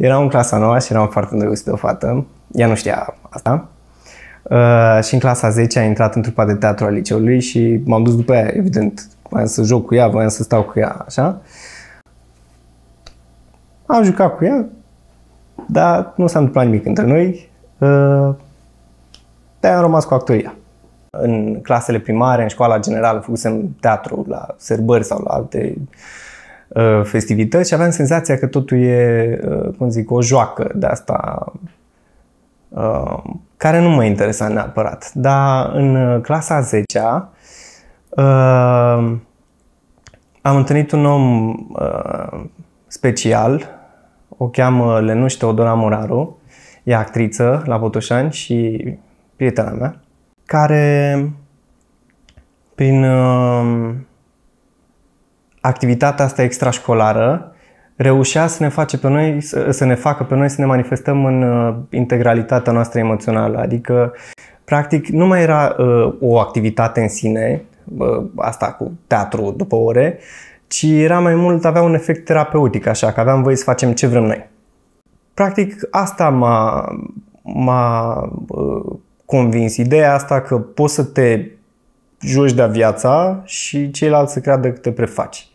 Eram în clasa 9 și eram foarte îndrăgostit de o fată. Ea nu știa asta. Uh, și în clasa 10 a intrat în trupa de teatru al liceului și m-am dus după ea, evident. Voiam să joc cu ea, voiam să stau cu ea, așa. Am jucat cu ea, dar nu s-a întâmplat nimic între noi. Uh, de am rămas cu actoria. În clasele primare, în școala generală, făcusem teatru la sărbări sau la alte uh, Uh, festivități și aveam senzația că totul e, uh, cum zic, o joacă de asta uh, care nu mă interesa neapărat. Dar în clasa 10-a am întâlnit un om special, o cheamă Lenuș Teodora Moraru, e actriță la Botoșani și prietena mea, care prin activitatea asta extrașcolară reușea să ne, face pe noi, să, să ne facă pe noi să ne manifestăm în uh, integralitatea noastră emoțională. Adică, practic, nu mai era uh, o activitate în sine, uh, asta cu teatru după ore, ci era mai mult, avea un efect terapeutic, așa, că aveam voie să facem ce vrem noi. Practic, asta m-a, m-a uh, convins. Ideea asta că poți să te joci de viața și ceilalți să creadă că te prefaci.